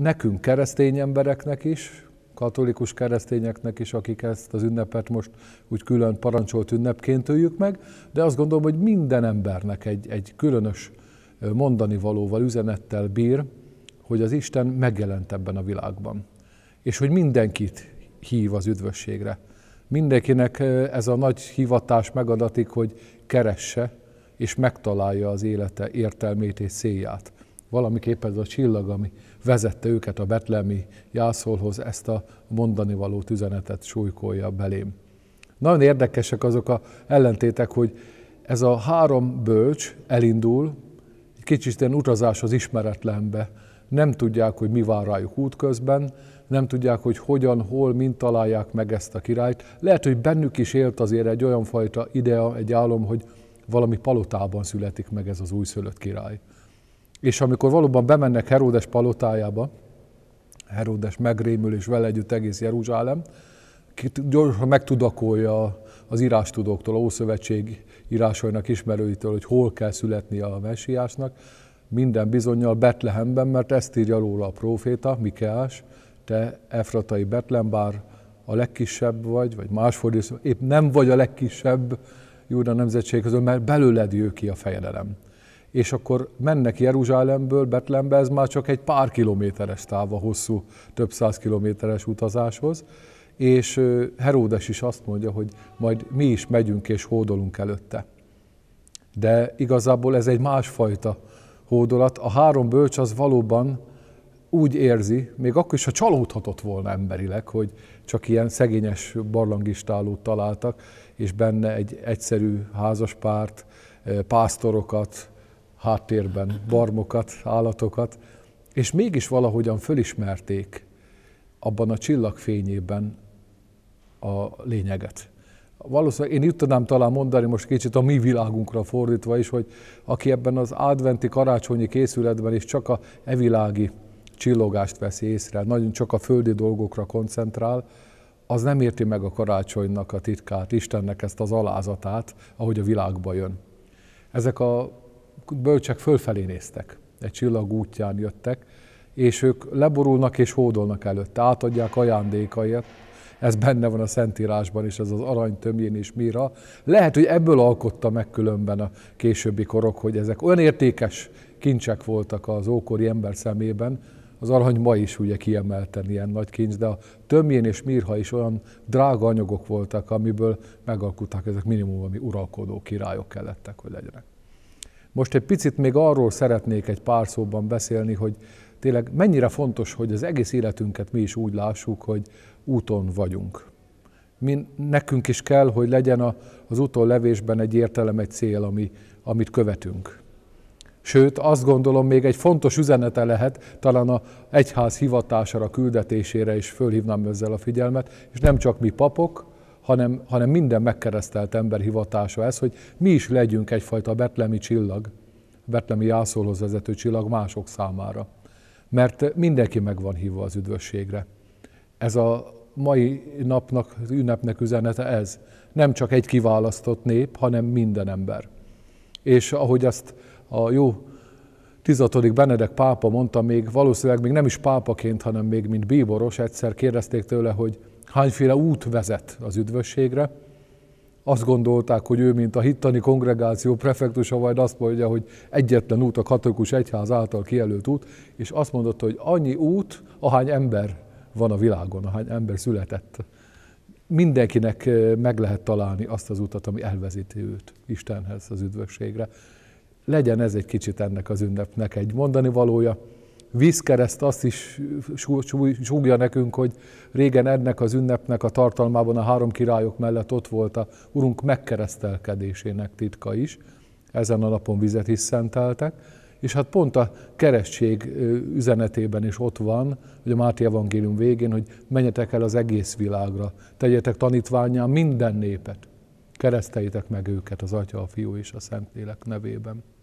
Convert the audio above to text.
nekünk keresztény embereknek is, katolikus keresztényeknek is, akik ezt az ünnepet most úgy külön parancsolt ünnepként öljük meg, de azt gondolom, hogy minden embernek egy, egy különös mondani valóval, üzenettel bír, hogy az Isten megjelent ebben a világban. És hogy mindenkit hív az üdvösségre. Mindenkinek ez a nagy hivatás megadatik, hogy keresse és megtalálja az élete értelmét és célját valamiképp ez a csillag, ami vezette őket a betlemi jászolhoz, ezt a mondani való üzenetet súlykolja belém. Nagyon érdekesek azok a ellentétek, hogy ez a három bölcs elindul, egy kicsit ilyen utazás az ismeretlenbe. Nem tudják, hogy mi vár rájuk útközben, nem tudják, hogy hogyan, hol, mint találják meg ezt a királyt. Lehet, hogy bennük is élt azért egy olyan fajta idea, egy álom, hogy valami palotában születik meg ez az újszülött király. És amikor valóban bemennek Heródes palotájába, Heródes megrémül, és vele együtt egész Jeruzsálem, gyorsan megtudakolja az írástudóktól, a Ószövetség írásainak ismerőitől, hogy hol kell születni a mesiásnak, minden bizonyal Betlehemben, mert ezt írja róla a próféta, Mikeás, te Efratai Betlen, bár a legkisebb vagy, vagy más fordítás, épp nem vagy a legkisebb Júda nemzetség közül, mert belőled jő ki a fejedelem és akkor mennek Jeruzsálemből Betlembe, ez már csak egy pár kilométeres táva hosszú, több száz kilométeres utazáshoz, és Heródes is azt mondja, hogy majd mi is megyünk és hódolunk előtte. De igazából ez egy másfajta hódolat. A három bölcs az valóban úgy érzi, még akkor is, ha csalódhatott volna emberileg, hogy csak ilyen szegényes barlangistálót találtak, és benne egy egyszerű házaspárt, pásztorokat, háttérben barmokat, állatokat, és mégis valahogyan fölismerték abban a csillagfényében a lényeget. Valószínűleg én itt tudnám talán mondani most kicsit a mi világunkra fordítva is, hogy aki ebben az adventi karácsonyi készületben is csak a evilági csillogást veszi észre, nagyon csak a földi dolgokra koncentrál, az nem érti meg a karácsonynak a titkát, Istennek ezt az alázatát, ahogy a világba jön. Ezek a bölcsek fölfelé néztek, egy csillag útján jöttek, és ők leborulnak és hódolnak előtte, átadják ajándékaiat, ez benne van a Szentírásban is, ez az arany tömjén is mira. Lehet, hogy ebből alkotta meg különben a későbbi korok, hogy ezek olyan értékes kincsek voltak az ókori ember szemében, az arany ma is ugye kiemelten ilyen nagy kincs, de a tömjén és mirha is olyan drága anyagok voltak, amiből megalkották ezek minimum, ami uralkodó királyok kellettek, hogy legyenek. Most egy picit még arról szeretnék egy pár szóban beszélni, hogy tényleg mennyire fontos, hogy az egész életünket mi is úgy lássuk, hogy úton vagyunk. Mi, nekünk is kell, hogy legyen a, az úton levésben egy értelem, egy cél, ami, amit követünk. Sőt, azt gondolom, még egy fontos üzenete lehet, talán a egyház hivatására, küldetésére is fölhívnám ezzel a figyelmet, és nem csak mi papok, hanem, hanem minden megkeresztelt ember hivatása ez, hogy mi is legyünk egyfajta betlemi csillag, betlemi jászolhoz vezető csillag mások számára. Mert mindenki meg van hívva az üdvösségre. Ez a mai napnak, az ünnepnek üzenete ez. Nem csak egy kiválasztott nép, hanem minden ember. És ahogy azt a jó tizatodik Benedek pápa mondta még, valószínűleg még nem is pápaként, hanem még mint bíboros, egyszer kérdezték tőle, hogy hányféle út vezet az üdvösségre. Azt gondolták, hogy ő, mint a hittani kongregáció prefektusa, majd azt mondja, hogy egyetlen út a katolikus egyház által kijelölt út, és azt mondotta, hogy annyi út, ahány ember van a világon, ahány ember született. Mindenkinek eh, meg lehet találni azt az utat, ami elvezíti őt Istenhez, az üdvösségre. Legyen ez egy kicsit ennek az ünnepnek egy mondani valója, vízkereszt azt is súgja nekünk, hogy régen ennek az ünnepnek a tartalmában a három királyok mellett ott volt a Urunk megkeresztelkedésének titka is. Ezen a napon vizet is szenteltek, és hát pont a keresztség üzenetében is ott van, hogy a Máté Evangélium végén, hogy menjetek el az egész világra, tegyetek tanítványá minden népet, kereszteljétek meg őket az Atya, a Fiú és a Szentlélek nevében.